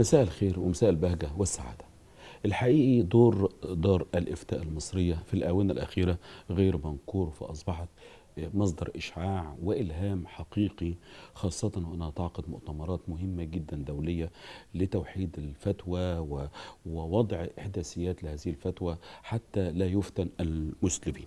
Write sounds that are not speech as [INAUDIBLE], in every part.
مساء الخير ومساء البهجة والسعادة الحقيقي دور دار الافتاء المصرية في الآونة الأخيرة غير منكور فأصبحت مصدر إشعاع وإلهام حقيقي خاصة وأنها تعقد مؤتمرات مهمة جدا دولية لتوحيد الفتوى ووضع إحداثيات لهذه الفتوى حتى لا يفتن المسلمين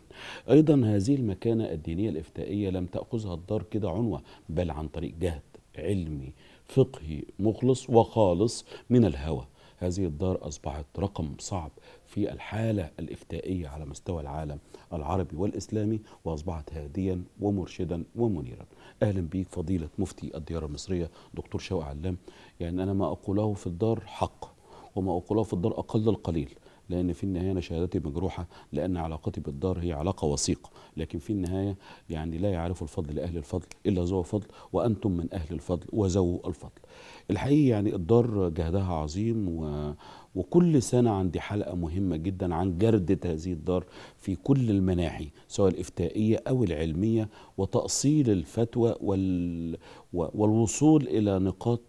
أيضا هذه المكانة الدينية الإفتائية لم تأخذها الدار كده عنوة بل عن طريق جهد علمي فقهي مخلص وخالص من الهوى هذه الدار أصبحت رقم صعب في الحالة الإفتائية على مستوى العالم العربي والإسلامي وأصبحت هاديا ومرشدا ومنيرا أهلا بيك فضيلة مفتي الديار المصرية دكتور شوقي علام يعني أنا ما أقوله في الدار حق وما أقوله في الدار أقل القليل لان في النهايه انا شهادتي مجروحه لان علاقتي بالدار هي علاقه وثيقه لكن في النهايه يعني لا يعرف الفضل لاهل الفضل الا ذو فضل وانتم من اهل الفضل وذو الفضل الحقيقه يعني الدار جهدها عظيم و وكل سنة عندي حلقة مهمة جدا عن جردة هذه الدار في كل المناحي سواء الإفتائية أو العلمية وتأصيل الفتوى وال... والوصول إلى نقاط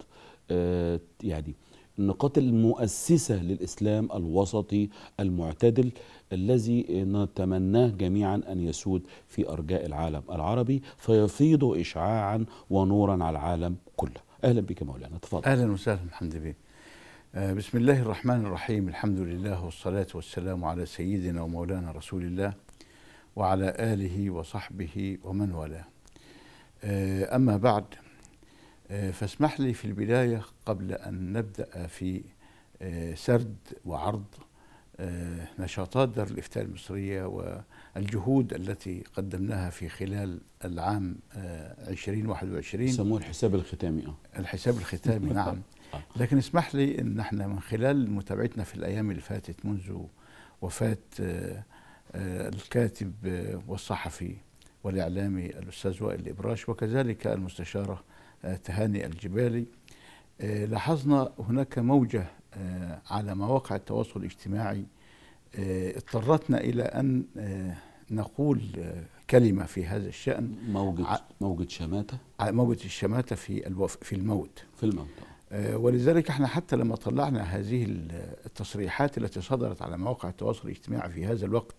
آه، يعني النقاط المؤسسة للإسلام الوسطي المعتدل الذي نتمناه جميعا أن يسود في أرجاء العالم العربي فيفيض إشعاعا ونورا على العالم كله أهلا بك مولانا تفضل أهلا وسهلا الحمد لله آه، بسم الله الرحمن الرحيم الحمد لله والصلاة والسلام على سيدنا ومولانا رسول الله وعلى آله وصحبه ومن والاه آه، أما بعد آه، فاسمح لي في البداية قبل أن نبدأ في آه، سرد وعرض آه، نشاطات دار الإفتاء المصرية والجهود التي قدمناها في خلال العام 2021 يسموه الحساب الختامي الحساب الختامي [LAUGHS] نعم لكن اسمح لي أن احنا من خلال متابعتنا في الأيام اللي فاتت منذ وفاة الكاتب والصحفي والإعلامي الأستاذ وائل إبراش وكذلك المستشارة تهاني الجبالي آه، لاحظنا هناك موجة آه، على مواقع التواصل الاجتماعي آه، اضطرتنا إلى أن نقول كلمة في هذا الشأن موجة موجة شماتة موجة الشماتة في في الموت في الموت ولذلك احنا حتى لما طلعنا هذه التصريحات التي صدرت على مواقع التواصل الاجتماعي في هذا الوقت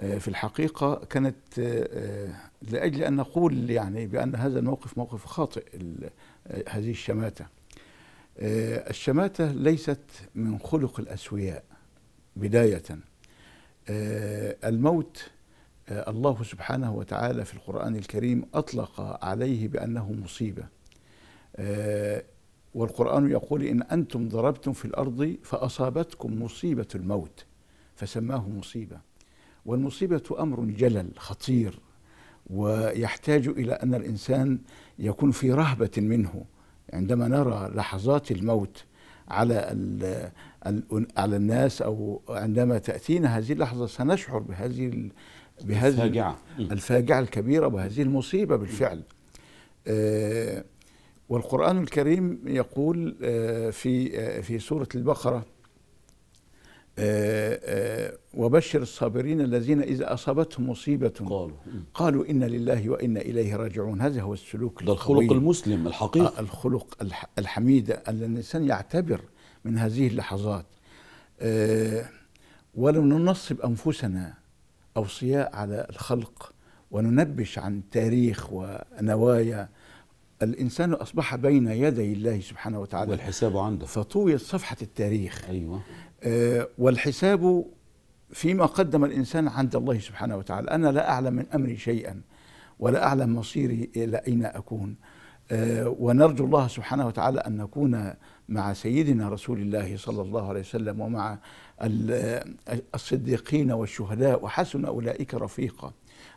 في الحقيقة كانت آه، لأجل أن نقول يعني بأن هذا الموقف موقف خاطئ آه، هذه الشماتة آه، الشماتة ليست من خلق الأسوياء بداية الموت الله سبحانه وتعالى في القرآن الكريم أطلق عليه بأنه مصيبة والقرآن يقول إن أنتم ضربتم في الأرض فأصابتكم مصيبة الموت فسماه مصيبة والمصيبة أمر جلل خطير ويحتاج إلى أن الإنسان يكون في رهبة منه عندما نرى لحظات الموت على على الناس او عندما تاتينا هذه اللحظه سنشعر بهذه بهذه الفاجعه الفاجعه الكبيره وهذه المصيبه بالفعل آه والقران الكريم يقول آه في آه في سوره البقره آه، آه، وبشر الصابرين الذين إذا أصابتهم مصيبة قالوا قالوا إن لله وإنا إليه راجعون هذا هو السلوك ده الخلق المسلم الحقيقي آه، الخلق الحميد أن الإنسان يعتبر من هذه اللحظات ولو ننصب أنفسنا أوصياء على الخلق وننبش عن تاريخ ونوايا الإنسان أصبح بين يدي الله سبحانه وتعالى والحساب عنده فطويت صفحة التاريخ أيوة آه، والحساب فيما قدم الإنسان عند الله سبحانه وتعالى أنا لا أعلم من أمري شيئا ولا أعلم مصيري إلى أين أكون آه، ونرجو الله سبحانه وتعالى أن نكون مع سيدنا رسول الله صلى الله عليه وسلم ومع آه، الصديقين والشهداء وحسن أولئك رفيقا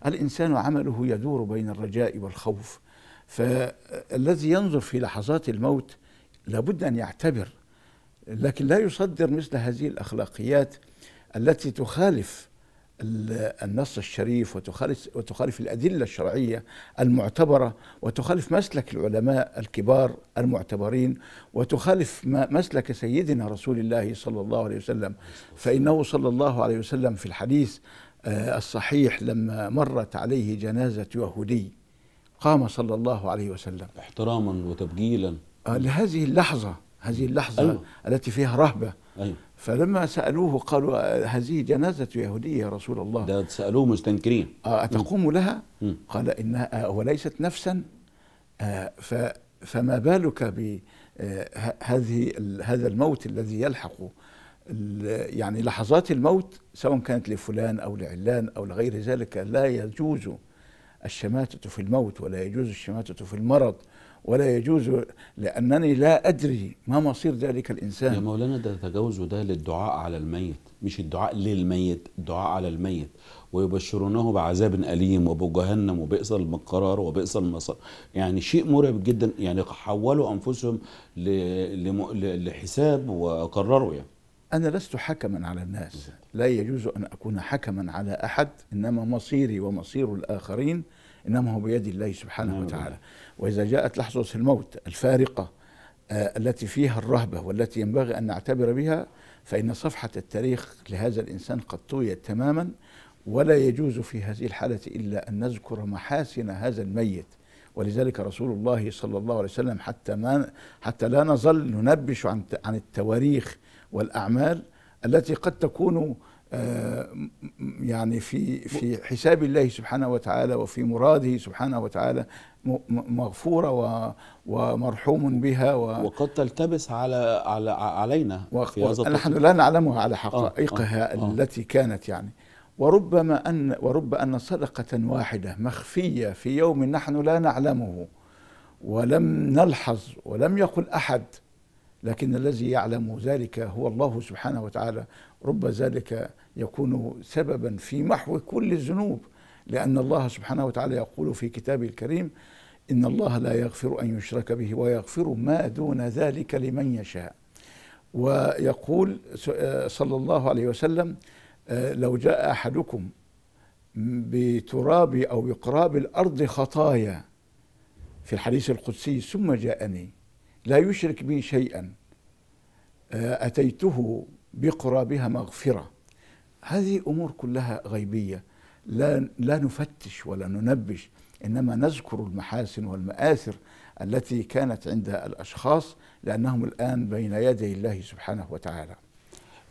الإنسان عمله يدور بين الرجاء والخوف فالذي ينظر في لحظات الموت لابد أن يعتبر لكن لا يصدر مثل هذه الاخلاقيات التي تخالف النص الشريف وتخالف وتخالف الادله الشرعيه المعتبره وتخالف مسلك العلماء الكبار المعتبرين وتخالف مسلك سيدنا رسول الله صلى الله عليه وسلم فانه صلى الله عليه وسلم في الحديث آه، الصحيح لما مرت عليه جنازه يهودي قام صلى الله عليه وسلم احتراما وتبجيلا آه، لهذه اللحظه هذه اللحظة أيوه. التي فيها رهبة أيوه. فلما سألوه قالوا هذه جنازة يهودية يا رسول الله ده سألوه مستنكرين آه، أتقوم لها م. قال إنها آه، وليست نفسا آه، فما بالك بهذه هذا الموت الذي يلحق يعني لحظات الموت سواء كانت لفلان أو لعلان أو لغير ذلك لا يجوز الشماتة في الموت ولا يجوز الشماتة في المرض ولا يجوز لأنني لا أدري ما مصير ذلك الإنسان يا مولانا ده تجاوز ده للدعاء على الميت مش الدعاء للميت الدعاء على الميت ويبشرونه بعذاب أليم وبجهنم وبئس المقرار وبئس المصار يعني شيء مرعب جدا يعني حولوا أنفسهم لحساب وقرروا يعني أنا لست حكما على الناس لا يجوز أن أكون حكما على أحد إنما مصيري ومصير الآخرين إنما هو بيد الله سبحانه نعم. وتعالى وإذا جاءت لحظة الموت الفارقة آه، التي فيها الرهبة والتي ينبغي أن نعتبر بها فإن صفحة التاريخ لهذا الإنسان قد طويت تماما ولا يجوز في هذه الحالة إلا أن نذكر محاسن هذا الميت ولذلك رسول الله صلى الله عليه وسلم حتى ما حتى لا نظل ننبش عن عن التواريخ والأعمال التي قد تكون آه، يعني في في حساب الله سبحانه وتعالى وفي مراده سبحانه وتعالى مغفوره ومرحوم بها و وقد تلتبس على على علينا في هذا نحن لا نعلمها على حقائقها آه آه،, آه التي كانت يعني وربما ان ورب ان صدقه واحده مخفيه في يوم نحن لا نعلمه ولم نلحظ ولم يقل احد لكن الذي يعلم ذلك هو الله سبحانه وتعالى رب ذلك يكون سببا في محو كل الذنوب لأن الله سبحانه وتعالى يقول في كتابه الكريم إن الله لا يغفر أن يشرك به ويغفر ما دون ذلك لمن يشاء ويقول آه، صلى الله عليه وسلم آه، لو جاء أحدكم بتراب أو بقراب الأرض خطايا في الحديث القدسي ثم جاءني لا يشرك بي شيئا آه، أتيته بقرابها مغفرة هذه أمور كلها غيبية لا, لا نفتش ولا ننبش إنما نذكر المحاسن والمآثر التي كانت عند الأشخاص لأنهم الآن بين يدي الله سبحانه وتعالى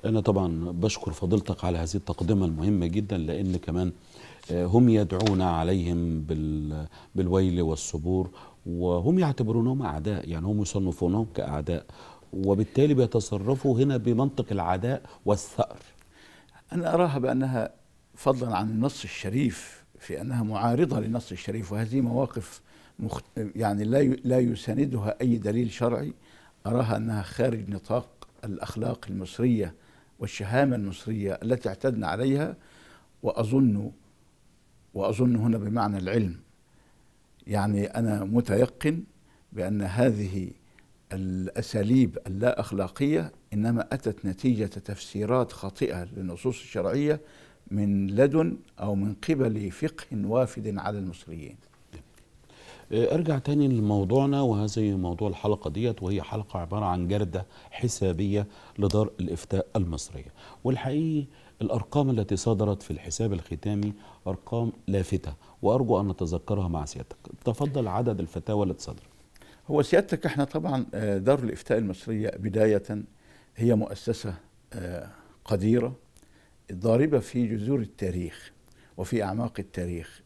أنا طبعا بشكر فضيلتك على هذه التقدمة المهمة جدا لأن كمان آه، هم يدعون عليهم بالويل والصبور وهم يعتبرونهم أعداء يعني هم يصنفونهم كأعداء وبالتالي بيتصرفوا هنا بمنطق العداء والثأر أنا أراها بأنها فضلا عن النص الشريف في أنها معارضة للنص الشريف وهذه مواقف مخت... يعني لا ي... لا يساندها أي دليل شرعي أراها أنها خارج نطاق الأخلاق المصرية والشهامة المصرية التي اعتدنا عليها وأظن وأظن هنا بمعنى العلم يعني أنا متيقن بأن هذه الأساليب اللا أخلاقية إنما أتت نتيجة تفسيرات خاطئة للنصوص الشرعية من لدن أو من قبل فقه وافد على المصريين إيه، ارجع تاني لموضوعنا وهذه موضوع الحلقه ديت وهي حلقه عباره عن جرده حسابيه لدار الافتاء المصريه والحقيقه الارقام التي صدرت في الحساب الختامي ارقام لافته وارجو ان نتذكرها مع سيادتك تفضل عدد الفتاوى اللي صدرت هو سيادتك احنا طبعا آه، دار الافتاء المصريه بدايه هي مؤسسة آه، قديرة ضاربة في جذور التاريخ وفي أعماق التاريخ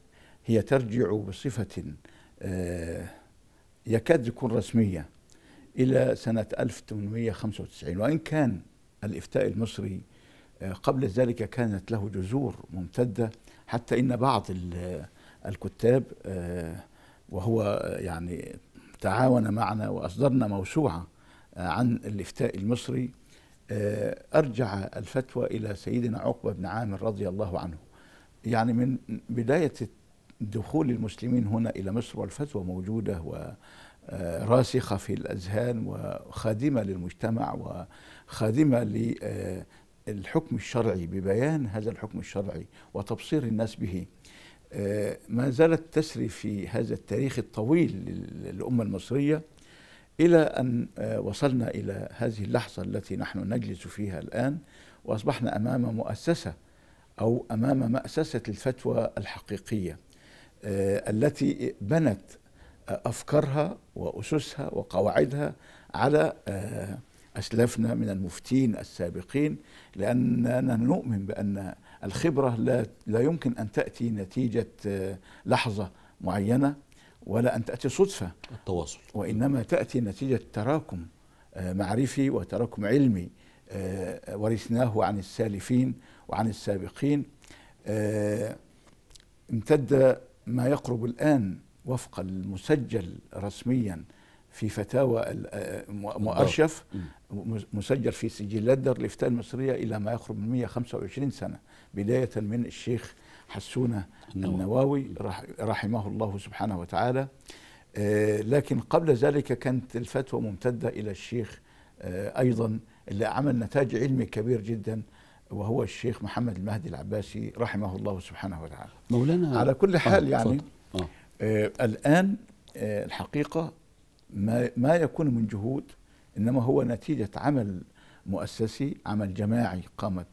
هي ترجع بصفة آه، يكاد تكون رسمية إلى سنة 1895 وإن كان الإفتاء المصري آه، قبل ذلك كانت له جذور ممتدة حتى إن بعض الكتاب وهو يعني تعاون معنا وأصدرنا موسوعة آه، عن الافتاء المصري آه، أرجع الفتوى إلى سيدنا عقبة بن عامر رضي الله عنه يعني من بداية دخول المسلمين هنا إلى مصر والفتوى موجودة وراسخة في الأذهان وخادمة للمجتمع وخادمة للحكم الشرعي ببيان هذا الحكم الشرعي وتبصير الناس به آه، ما زالت تسري في هذا التاريخ الطويل للأمة المصرية إلى أن آه، وصلنا إلى هذه اللحظة التي نحن نجلس فيها الآن وأصبحنا أمام مؤسسة أو أمام مأسسة الفتوى الحقيقية آه، التي بنت آه، أفكارها وأسسها وقواعدها على أسلافنا من المفتين السابقين لأننا نؤمن بأن الخبرة لا يمكن أن تأتي نتيجة لحظة معينة ولا أن تأتي صدفة التواصل وإنما تأتي نتيجة تراكم آه، معرفي وتراكم علمي آه، ورثناه عن السالفين وعن السابقين آه، امتد ما يقرب الآن وفق المسجل رسميا في فتاوى مؤرشف مسجل في سجلات دار الافتاء المصريه الى ما يقرب من 125 سنه بدايه من الشيخ حسون نعم. النواوي رحمه الله سبحانه وتعالى آه، لكن قبل ذلك كانت الفتوى ممتدة إلى الشيخ آه، أيضا اللي عمل نتاج علمي كبير جدا وهو الشيخ محمد المهدي العباسي رحمه الله سبحانه وتعالى مولانا على كل آه، حال يعني آه. الآن الحقيقة ما, ما يكون من جهود إنما هو نتيجة عمل مؤسسي عمل جماعي قامت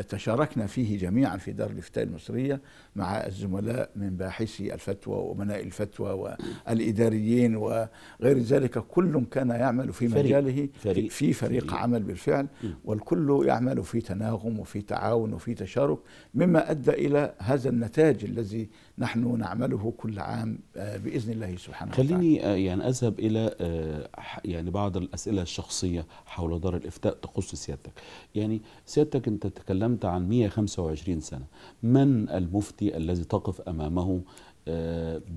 تشاركنا فيه جميعا في دار الافتاء المصريه مع الزملاء من باحثي الفتوى وامناء الفتوى والاداريين وغير ذلك كل كان يعمل في فريق مجاله فريق في فريق, فريق عمل بالفعل والكل يعمل في تناغم وفي تعاون وفي تشارك مما ادى الى هذا النتاج الذي نحن نعمله كل عام آه، باذن الله سبحانه وتعالى خليني آه، يعني اذهب الى آه، يعني بعض الاسئله الشخصيه حول دار الافتاء تخص سيادتك يعني سيادتك انت تكلمت عن 125 سنه من المفتي الذي تقف امامه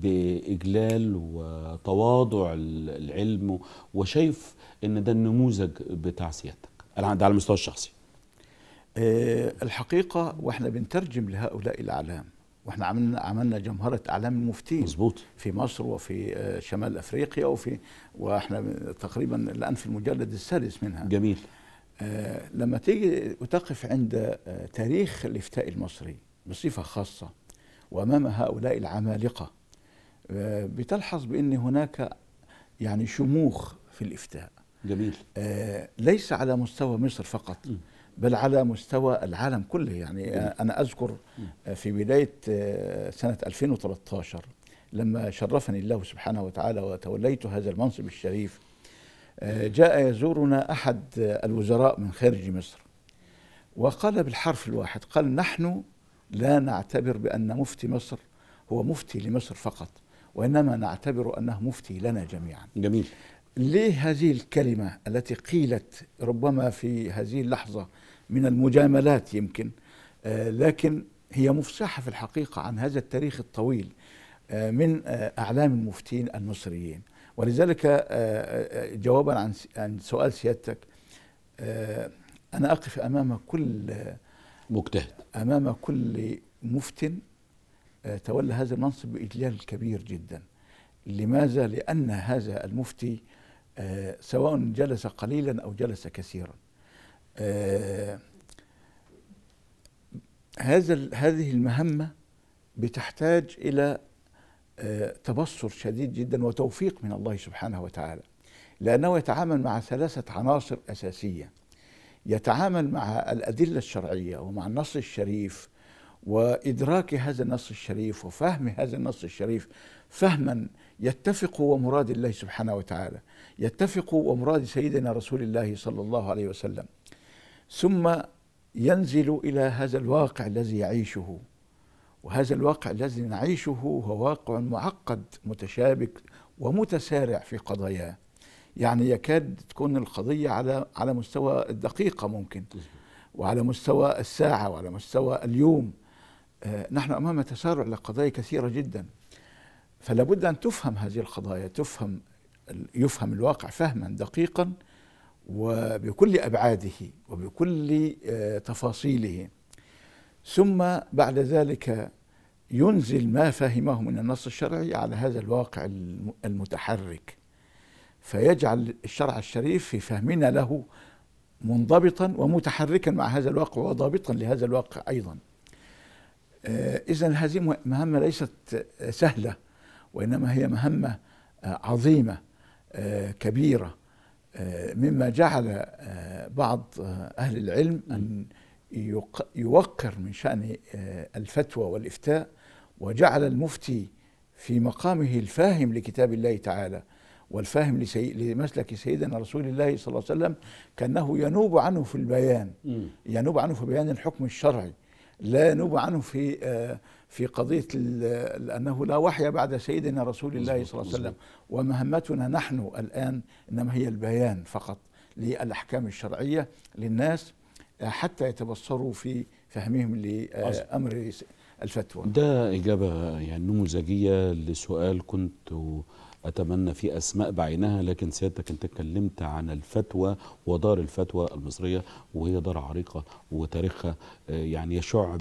بإجلال وتواضع العلم وشايف أن ده النموذج بتاع سيادتك على المستوى الشخصي الحقيقة وإحنا بنترجم لهؤلاء الأعلام واحنا عملنا عملنا جمهره اعلام المفتين مظبوط في مصر وفي آه، شمال افريقيا وفي واحنا تقريبا الان في المجلد السادس منها جميل آه لما تيجي وتقف عند آه، تاريخ الافتاء المصري بصفه خاصه وامام هؤلاء العمالقه آه بتلحظ بان هناك يعني شموخ في الافتاء جميل آه ليس على مستوى مصر فقط م. بل على مستوى العالم كله يعني آه، أنا أذكر آه، في بداية آه، سنة 2013 لما شرفني الله سبحانه وتعالى وتوليت هذا المنصب الشريف جاء يزورنا أحد الوزراء من خارج مصر وقال بالحرف الواحد قال نحن لا نعتبر بأن مفتي مصر هو مفتي لمصر فقط وإنما نعتبر أنه مفتي لنا جميعا جميل ليه هذه الكلمة التي قيلت ربما في هذه اللحظة من المجاملات يمكن آه، لكن هي مفصحة في الحقيقة عن هذا التاريخ الطويل آه، من آه، أعلام المفتين المصريين ولذلك جوابا عن عن سؤال سيادتك أنا أقف أمام كل مجتهد أمام كل مفتن تولى هذا المنصب بإجلال كبير جدا لماذا؟ لأن هذا المفتي سواء جلس قليلا أو جلس كثيرا آه، هذا هذه المهمة بتحتاج إلى آه تبصر شديد جدا وتوفيق من الله سبحانه وتعالى لأنه يتعامل مع ثلاثة عناصر أساسية يتعامل مع الأدلة الشرعية ومع النص الشريف وإدراك هذا النص الشريف وفهم هذا النص الشريف فهما يتفق ومراد الله سبحانه وتعالى يتفق ومراد سيدنا رسول الله صلى الله عليه وسلم ثم ينزل الى هذا الواقع الذي يعيشه وهذا الواقع الذي نعيشه هو واقع معقد متشابك ومتسارع في قضاياه يعني يكاد تكون القضية على على مستوى الدقيقة ممكن وعلى مستوى الساعة وعلى مستوى اليوم آه، نحن أمام تسارع لقضايا كثيرة جدا فلا بد أن تفهم هذه القضايا تفهم يفهم الواقع فهما دقيقا وبكل ابعاده وبكل آه، تفاصيله ثم بعد ذلك ينزل ما فهمه من النص الشرعي على هذا الواقع المتحرك فيجعل الشرع الشريف في فهمنا له منضبطا ومتحركا مع هذا الواقع وضابطا لهذا الواقع ايضا آه، اذا هذه مهمه ليست سهله وانما هي مهمه آه، عظيمه كبيره آه، مما جعل آه، بعض آه، أهل العلم أن يوقر من شأن الفتوى والإفتاء وجعل المفتي في مقامه الفاهم لكتاب الله تعالى والفاهم لسي... لمسلك سيدنا رسول الله صلى الله عليه وسلم كأنه ينوب عنه في البيان ينوب عنه في بيان الحكم الشرعي لا ينوب عنه في آه، في قضية أنه لا وحي بعد سيدنا رسول الله صلى الله عليه وسلم ومهمتنا نحن الآن إنما هي البيان فقط للأحكام الشرعية للناس آه، حتى يتبصروا في فهمهم لأمر الفتوى ده إجابة يعني نموذجية لسؤال كنت أتمنى في أسماء بعينها لكن سيادتك أنت اتكلمت عن الفتوى ودار الفتوى المصرية وهي دار عريقة وتاريخها آه، يعني يشع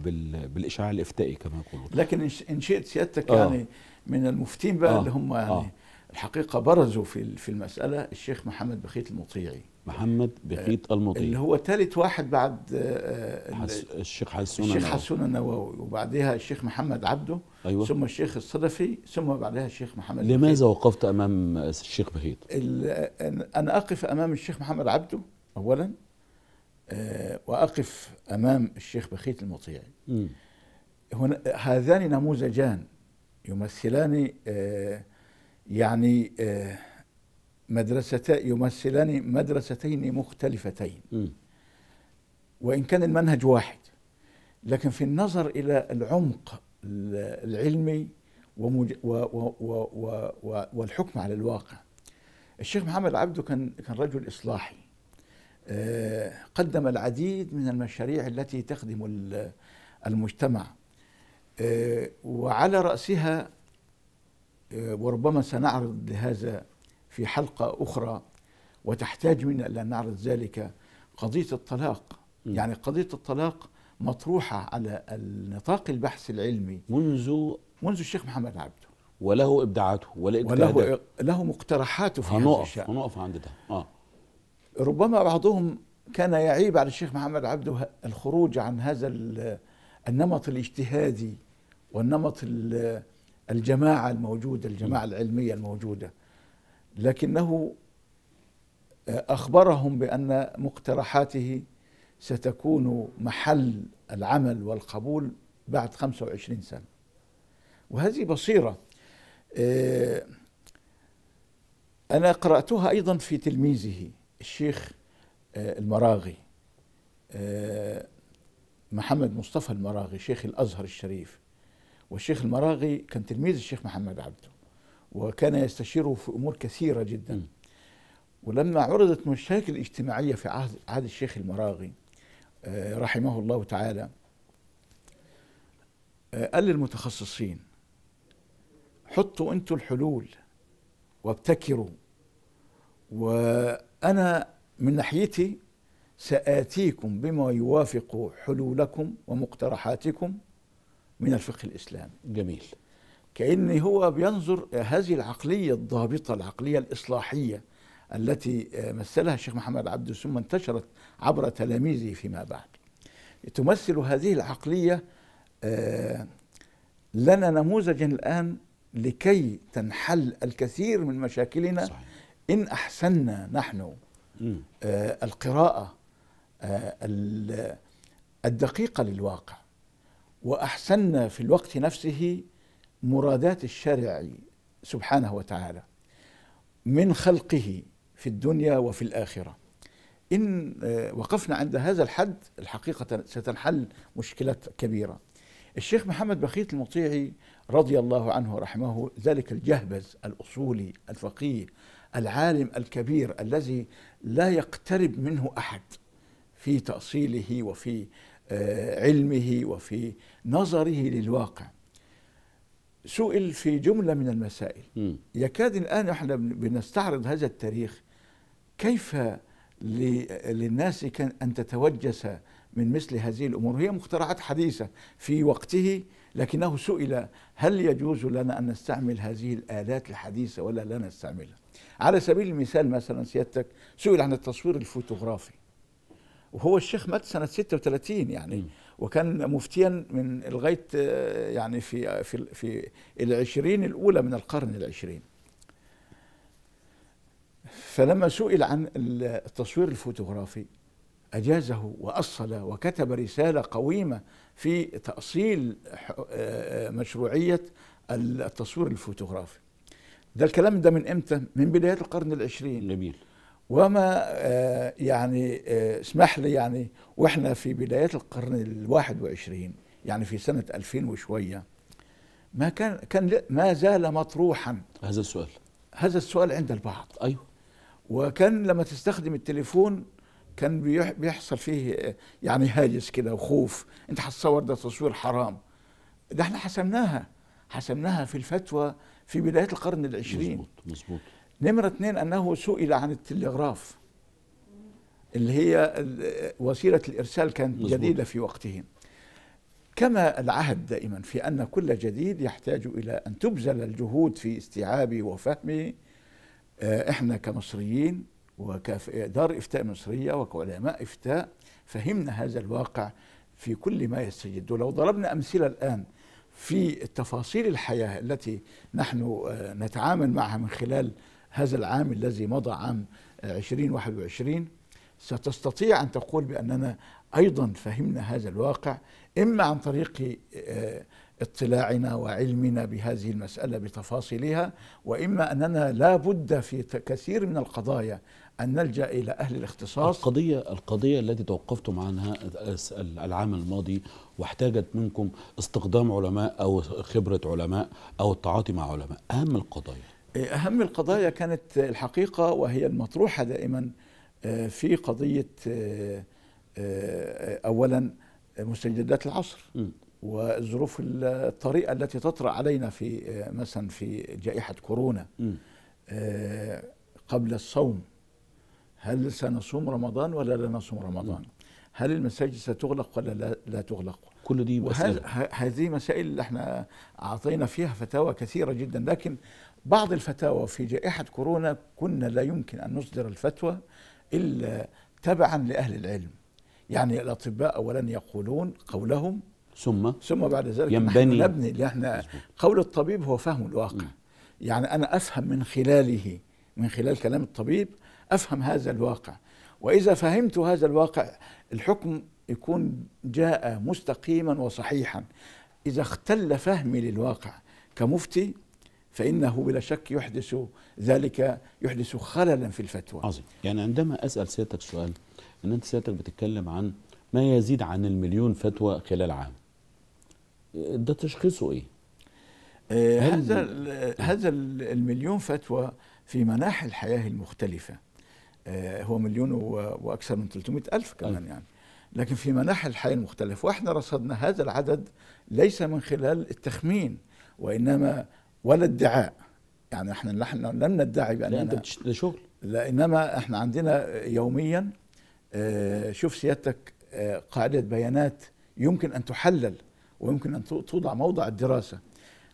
بالإشعاع الإفتائي كما يقولون لكن إن شئت سيادتك آه. يعني من المفتين بقى آه. اللي هم يعني آه. الحقيقة برزوا في في المسألة الشيخ محمد بخيت المطيعي محمد بخيت آه، المطيعي اللي هو ثالث واحد بعد آه، حس... الشيخ حسون الشيخ حسون النووي وبعدها الشيخ محمد عبده أيوة. ثم الشيخ الصدفي ثم بعدها الشيخ محمد لماذا بخيت. وقفت امام الشيخ بهيت انا اقف امام الشيخ محمد عبده اولا أه واقف امام الشيخ بخيت المطيعي هنا هذان نموذجان يمثلان أه يعني أه مدرستا يمثلان مدرستين مختلفتين م. وان كان المنهج واحد لكن في النظر الى العمق العلمي و... والحكم على الواقع الشيخ محمد عبده كان كان رجل اصلاحي آه، قدم العديد من المشاريع التي تخدم المجتمع آه، وعلى راسها آه، وربما سنعرض لهذا في حلقه اخرى وتحتاج منا الى نعرض ذلك قضيه الطلاق يعني قضيه الطلاق مطروحة على النطاق البحث العلمي منذ منذ الشيخ محمد عبده وله إبداعاته وله وله له مقترحاته في هنقف هذا الشأن هنقف عند ده آه. ربما بعضهم كان يعيب على الشيخ محمد عبده الخروج عن هذا النمط الاجتهادي والنمط الجماعة الموجودة الجماعة العلمية الموجودة لكنه آه، أخبرهم بأن مقترحاته ستكون محل العمل والقبول بعد 25 سنة وهذه بصيرة آه، أنا قرأتها أيضا في تلميذه الشيخ آه، المراغي آه، محمد مصطفى المراغي شيخ الأزهر الشريف والشيخ المراغي كان تلميذ الشيخ محمد عبده وكان يستشيره في أمور كثيرة جدا ولما عرضت مشاكل اجتماعية في عهد الشيخ المراغي آه، رحمه الله تعالى آه، قال للمتخصصين حطوا انتوا الحلول وابتكروا وانا من ناحيتي ساتيكم بما يوافق حلولكم ومقترحاتكم من الفقه الاسلامي جميل كأن هو بينظر هذه العقلية الضابطة العقلية الإصلاحية التي مثلها الشيخ محمد عبده ثم انتشرت عبر تلاميذه فيما بعد تمثل هذه العقلية آه، لنا نموذجا الآن لكي تنحل الكثير من مشاكلنا صحيح. إن أحسننا نحن آه، القراءة آه، الدقيقة للواقع وأحسننا في الوقت نفسه مرادات الشرع سبحانه وتعالى من خلقه في الدنيا وفي الآخرة إن آه، وقفنا عند هذا الحد الحقيقة ستنحل مشكلات كبيرة الشيخ محمد بخيت المطيعي رضي الله عنه ورحمه ذلك الجهبذ الأصولي الفقيه العالم الكبير الذي لا يقترب منه أحد في تأصيله وفي آه، علمه وفي نظره للواقع سئل في جملة من المسائل يكاد الآن احنا بنستعرض هذا التاريخ كيف للناس أن تتوجس من مثل هذه الأمور هي مخترعات حديثة في وقته لكنه سئل هل يجوز لنا أن نستعمل هذه الآلات الحديثة ولا لا نستعملها على سبيل المثال مثلا سيادتك سئل عن التصوير الفوتوغرافي وهو الشيخ مات سنة 36 يعني وكان مفتيا من لغاية آه، يعني في آه، في في العشرين الأولى من القرن العشرين فلما سئل عن التصوير الفوتوغرافي أجازه وأصل وكتب رسالة قويمة في تأصيل آه، مشروعية التصوير الفوتوغرافي ده الكلام ده من امتى؟ من بداية القرن العشرين جميل وما آه، يعني آه، اسمح لي يعني واحنا في بداية القرن الواحد وعشرين يعني في سنة 2000 وشوية ما كان كان ما زال مطروحا هذا السؤال هذا السؤال عند البعض ايوه وكان لما تستخدم التليفون كان بيحصل فيه يعني هاجس كده وخوف انت هتصور ده تصوير حرام ده احنا حسمناها حسمناها في الفتوى في بداية القرن العشرين مظبوط مظبوط نمرة اثنين أنه سئل عن التلغراف اللي هي وسيلة الإرسال كانت مزبوط. جديدة في وقتهم كما العهد دائما في أن كل جديد يحتاج إلى أن تبذل الجهود في استيعابه وفهمه آه، احنا كمصريين وكدار افتاء مصريه وكعلماء افتاء فهمنا هذا الواقع في كل ما يستجد ولو ضربنا امثله الان في تفاصيل الحياه التي نحن آه، نتعامل معها من خلال هذا العام الذي مضى عام 2021 ستستطيع ان تقول باننا ايضا فهمنا هذا الواقع اما عن طريق آه، اطلاعنا وعلمنا بهذه المسألة بتفاصيلها وإما أننا لا بد في كثير من القضايا أن نلجأ إلى أهل الاختصاص القضية القضية التي توقفتم عنها العام الماضي واحتاجت منكم استخدام علماء أو خبرة علماء أو التعاطي مع علماء أهم القضايا إيه، أهم القضايا كانت الحقيقة وهي المطروحة دائما آه، في قضية آه، آه، أولا مسجدات العصر والظروف الطريقه التي تطرا علينا في آه، مثلا في جائحه كورونا آه، قبل الصوم هل سنصوم رمضان ولا لا نصوم رمضان هل المساجد ستغلق ولا لا, لا تغلق كل دي مسائل هذه مسائل اللي احنا اعطينا فيها فتاوى كثيره جدا لكن بعض الفتاوى في جائحه كورونا كنا لا يمكن ان نصدر الفتوى الا تبعا لاهل العلم يعني الاطباء اولا يقولون قولهم ثم ثم بعد ذلك ينبني نبني احنا قول الطبيب هو فهم الواقع م. يعني أنا أفهم من خلاله من خلال كلام الطبيب أفهم هذا الواقع وإذا فهمت هذا الواقع الحكم يكون جاء مستقيما وصحيحا إذا اختل فهمي للواقع كمفتي فإنه بلا شك يحدث ذلك يحدث خللا في الفتوى عظيم يعني عندما أسأل سيادتك سؤال أن أنت سيادتك بتتكلم عن ما يزيد عن المليون فتوى خلال عام ده تشخيصه ايه؟ آه، هذا هذا المليون فتوى في مناحي الحياه المختلفه آه، هو مليون واكثر من 300 الف كمان يعني لكن في مناحي الحياه المختلفه واحنا رصدنا هذا العدد ليس من خلال التخمين وانما ولا ادعاء يعني احنا نحن لم ندعي باننا انت ده شغل لا انما احنا عندنا يوميا آه، شوف سيادتك قاعده بيانات يمكن ان تحلل ويمكن أن توضع موضع الدراسة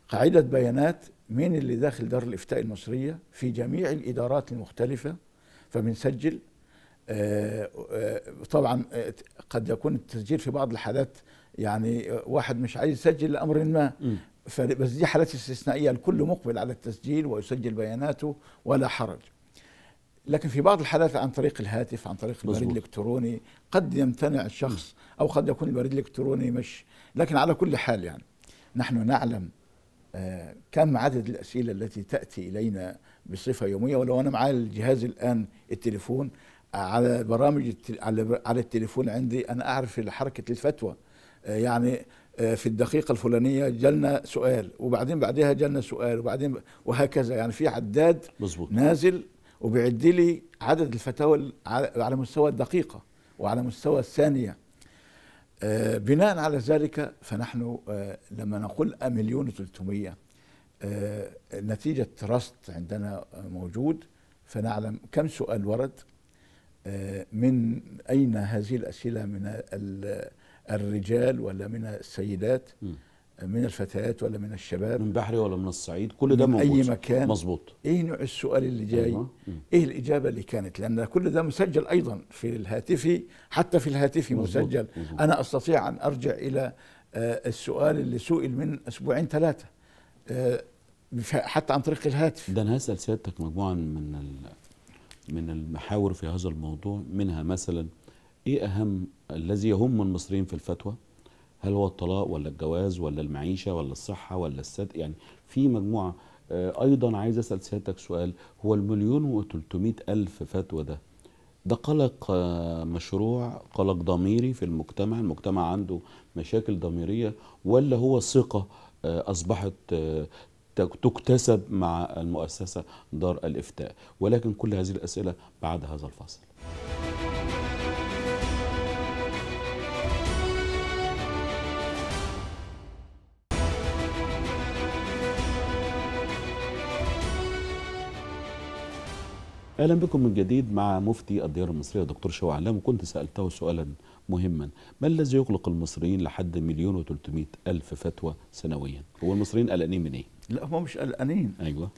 قاعدة بيانات مين اللي داخل دار الإفتاء المصرية في جميع الإدارات المختلفة فبنسجل آه، آه، طبعا آه، قد يكون التسجيل في بعض الحالات يعني واحد مش عايز يسجل لأمر ما بس دي حالات استثنائية الكل مقبل على التسجيل ويسجل بياناته ولا حرج لكن في بعض الحالات عن طريق الهاتف عن طريق البريد الالكتروني قد يمتنع الشخص او قد يكون البريد الالكتروني مش لكن على كل حال يعني نحن نعلم آه، كم عدد الأسئلة التي تأتي إلينا بصفة يومية ولو أنا معي الجهاز الآن التليفون على برامج على التليفون عندي أنا أعرف حركة الفتوى آه، يعني آه، في الدقيقة الفلانية جلنا سؤال وبعدين بعدها جلنا سؤال وبعدين وهكذا يعني في عداد مزبوط. نازل وبيعد لي عدد الفتاوى على مستوى الدقيقة وعلى مستوى الثانية آه، بناء على ذلك فنحن آه، لما نقول مليون و300 آه، نتيجة تراست عندنا موجود فنعلم كم سؤال ورد من أين هذه الأسئلة من الرجال ولا من السيدات م. من الفتيات ولا من الشباب من بحري ولا من الصعيد كل ده موجود اي مكان مظبوط ايه نوع السؤال اللي جاي أيوة. ايه الاجابه اللي كانت لان كل ده مسجل ايضا في الهاتفي حتى في الهاتفي مزبوط. مسجل مزبوط. انا استطيع ان ارجع الى آه، السؤال اللي سئل من اسبوعين ثلاثه آه، حتى عن طريق الهاتف ده انا هسال سيادتك مجموعه من من المحاور في هذا الموضوع منها مثلا ايه اهم الذي يهم المصريين في الفتوى هل هو الطلاق ولا الجواز ولا المعيشه ولا الصحه ولا السد يعني في مجموعه آه، ايضا عايز اسال سيادتك سؤال هو المليون و300 الف فتوى ده ده قلق آه، مشروع قلق ضميري في المجتمع المجتمع عنده مشاكل ضميريه ولا هو ثقه آه، اصبحت تكتسب مع المؤسسه دار الافتاء ولكن كل هذه الاسئله بعد هذا الفاصل اهلا بكم من جديد مع مفتي الديار المصريه دكتور شو علام وكنت سالته سؤالا مهما ما الذي يقلق المصريين لحد مليون و الف فتوى سنويا هو المصريين قلقانين من ايه لا هم مش قلقانين ايوه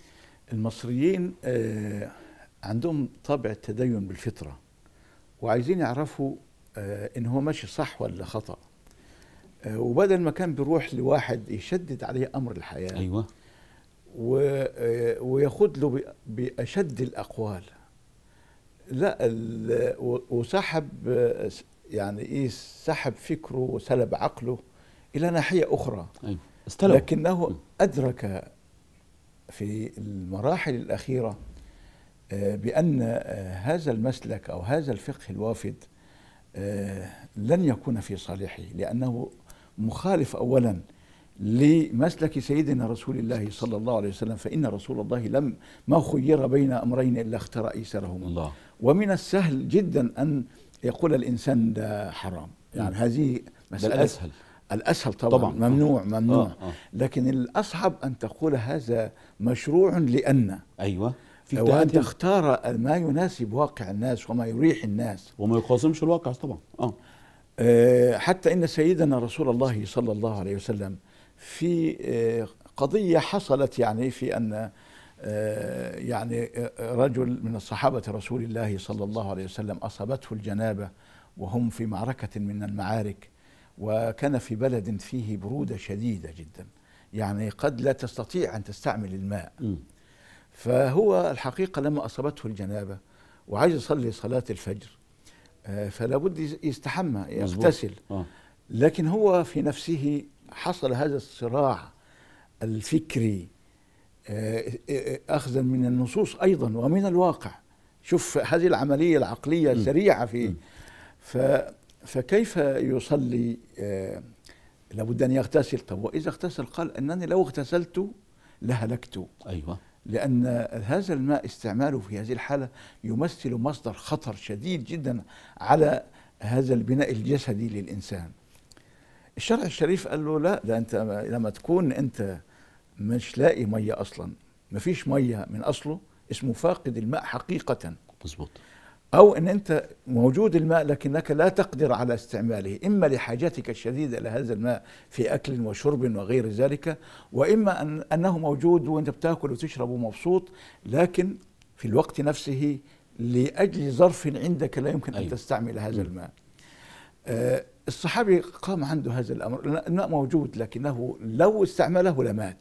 المصريين آه عندهم طابع التدين بالفطره وعايزين يعرفوا آه ان هو ماشي صح ولا خطا آه وبدل ما كان بيروح لواحد يشدد عليه امر الحياه ايوه آه، ويخوض له باشد الاقوال لا وسحب آه، يعني ايه سحب فكره وسلب عقله الى ناحيه اخرى استلم. لكنه ادرك في المراحل الاخيره آه، بان هذا المسلك او هذا الفقه الوافد لن يكون في صالحه لانه مخالف اولا لمسلك سيدنا رسول الله صلى الله عليه وسلم فإن رسول الله لم ما خير بين أمرين إلا اختار أيسرهما الله ومن السهل جدا أن يقول الإنسان ده حرام يعني هذه مسألة الأسهل الأسهل طبعا, طبعا. ممنوع آه. ممنوع آه. آه. لكن الأصعب أن تقول هذا مشروع لأن أيوه في وأن تختار ما يناسب واقع الناس وما يريح الناس وما يقاسمش الواقع طبعا آه. آه حتى إن سيدنا رسول الله صلى الله عليه وسلم في آه، قضية حصلت يعني في أن آه، يعني آه، رجل من الصحابة رسول الله صلى الله عليه وسلم أصابته الجنابة وهم في معركة من المعارك وكان في بلد فيه برودة شديدة جدا يعني قد لا تستطيع أن تستعمل الماء فهو الحقيقة لما أصابته الجنابة وعايز يصلي صلاة الفجر فلا بد يستحمى يغتسل لكن هو في نفسه حصل هذا الصراع الفكري آه، آه، آه، اخذا من النصوص ايضا ومن الواقع شوف هذه العمليه العقليه السريعه في ف فكيف يصلي لابد ان يغتسل طب واذا اغتسل قال انني لو اغتسلت لهلكت ايوه لأن هذا الماء استعماله في هذه الحالة يمثل مصدر خطر شديد جدا على هذا البناء الجسدي للإنسان الشرع الشريف قال له لا ده انت لما تكون انت مش لاقي ميه اصلا ما فيش ميه من اصله اسمه فاقد الماء حقيقه مظبوط او ان انت موجود الماء لكنك لا تقدر على استعماله اما لحاجتك الشديده لهذا الماء في اكل وشرب وغير ذلك واما أن انه موجود وانت بتاكل وتشرب ومبسوط لكن في الوقت نفسه لاجل ظرف عندك لا يمكن أيوه. ان تستعمل هذا الماء آه الصحابي قام عنده هذا الامر الماء موجود لكنه لو استعمله لمات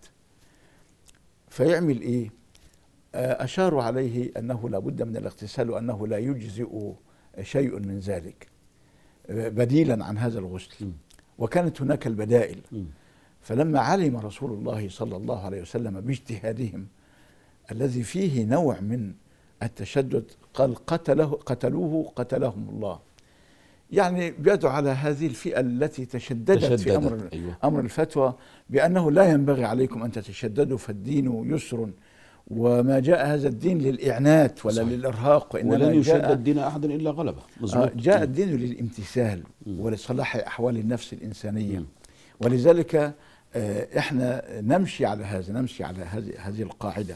فيعمل ايه آه، اشاروا عليه انه لابد من الاغتسال وانه لا يجزئ شيء من ذلك بديلا عن هذا الغسل وكانت هناك البدائل فلما علم رسول الله صلى الله عليه وسلم باجتهادهم الذي فيه نوع من التشدد قال قتله قتلوه قتلهم الله يعني بيدعو على هذه الفئة التي تشددت, تشددت في أمر, أيوة. أمر الفتوى بأنه لا ينبغي عليكم أن تتشددوا فالدين يسر وما جاء هذا الدين للإعنات ولا صحيح. للإرهاق ولن يشد الدين أحدا إلا غلبه مزبوط. آه، جاء الدين للامتثال ولصلاح أحوال النفس الإنسانية م. ولذلك آه، احنا نمشي على هذا نمشي على هذه القاعده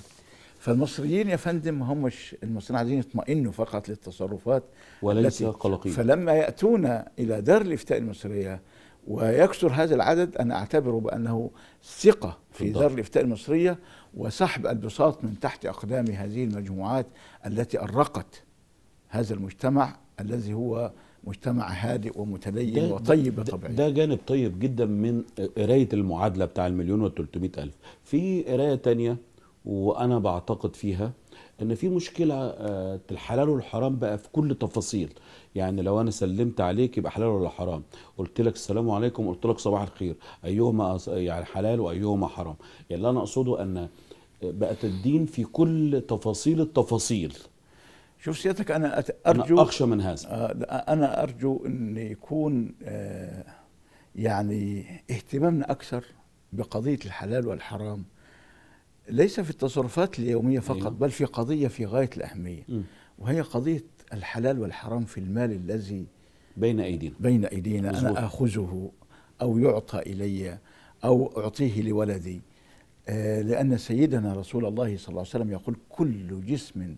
فالمصريين يا فندم هم المصريين عايزين يطمئنوا فقط للتصرفات وليس قلقين فلما ياتون الى دار الافتاء المصريه ويكثر هذا العدد انا اعتبره بانه ثقه في دار الافتاء المصريه وسحب البساط من تحت اقدام هذه المجموعات التي ارقت هذا المجتمع الذي هو مجتمع هادئ ومتدين وطيب بطبعه ده جانب طيب جدا من قرايه المعادله بتاع المليون و الف في قرايه ثانيه وانا بعتقد فيها ان في مشكله آه، الحلال والحرام بقى في كل تفاصيل يعني لو انا سلمت عليك يبقى حلال ولا حرام قلت لك السلام عليكم قلت لك صباح الخير ايهما يعني حلال وايهما حرام يعني اللي انا اقصده ان آه، بقت الدين في كل تفاصيل التفاصيل شوف سيادتك انا ارجو أنا اخشى من هذا آه، انا ارجو ان يكون يعني اهتمامنا اكثر بقضيه الحلال والحرام ليس في التصرفات اليومية فقط أيوه. بل في قضية في غاية الأهمية وهي قضية الحلال والحرام في المال الذي بين أيدينا بين أيدينا أنا أخذه أو يعطى إلي أو أعطيه لولدي آه، لأن سيدنا رسول الله صلى الله عليه وسلم يقول كل جسم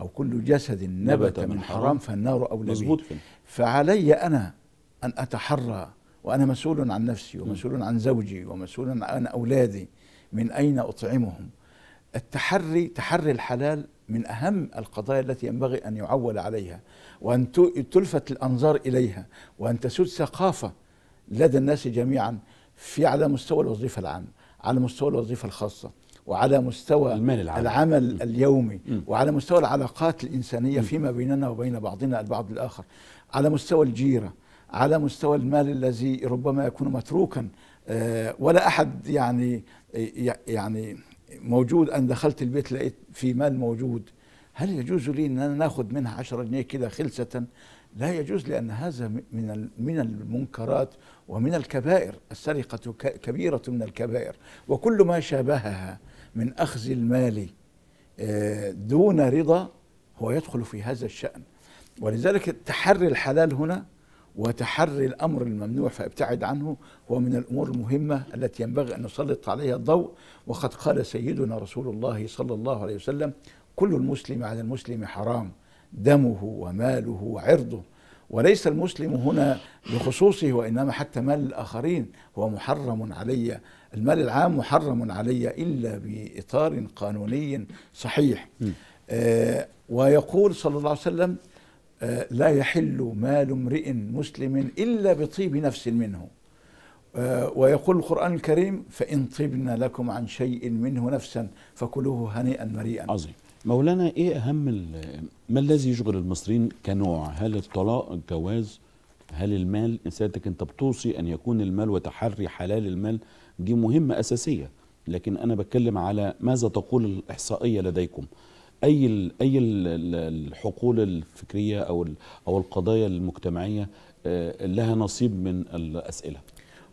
أو كل جسد نبت, من حرام, حرام فالنار أولى به فعلي أنا أن أتحرى وأنا مسؤول عن نفسي ومسؤول عن زوجي ومسؤول عن أولادي من أين أطعمهم التحري تحري الحلال من أهم القضايا التي ينبغي أن يعول عليها وأن تلفت الأنظار إليها وأن تسود ثقافة لدى الناس جميعا في على مستوى الوظيفة العامة على مستوى الوظيفة الخاصة وعلى مستوى المال العام. العمل م. اليومي م. وعلى مستوى العلاقات الإنسانية م. فيما بيننا وبين بعضنا البعض الآخر على مستوى الجيرة على مستوى المال الذي ربما يكون متروكا آه، ولا أحد يعني يعني موجود أن دخلت البيت لقيت في مال موجود هل يجوز لي أن أنا نأخذ منها 10 جنيه كده خلسة لا يجوز لأن هذا من من المنكرات ومن الكبائر السرقة كبيرة من الكبائر وكل ما شابهها من أخذ المال آه، دون رضا هو يدخل في هذا الشأن ولذلك تحري الحلال هنا وتحري الامر الممنوع فابتعد عنه هو من الامور المهمه التي ينبغي ان نسلط عليها الضوء وقد قال سيدنا رسول الله صلى الله عليه وسلم كل المسلم على المسلم حرام دمه وماله وعرضه وليس المسلم هنا بخصوصه وانما حتى مال الاخرين هو محرم علي المال العام محرم علي الا باطار قانوني صحيح آه ويقول صلى الله عليه وسلم آه، لا يحل مال امرئ مسلم إلا بطيب نفس منه آه، ويقول القرآن الكريم فإن طبن لكم عن شيء منه نفسا فكلوه هنيئا مريئا عظيم مولانا إيه أهم ما الذي يشغل المصريين كنوع هل الطلاق الجواز هل المال سيادتك انت بتوصي ان يكون المال وتحري حلال المال دي مهمة اساسية لكن انا بتكلم على ماذا تقول الاحصائية لديكم اي الـ اي الـ الحقول الفكريه او او القضايا المجتمعيه آه، لها نصيب من الاسئله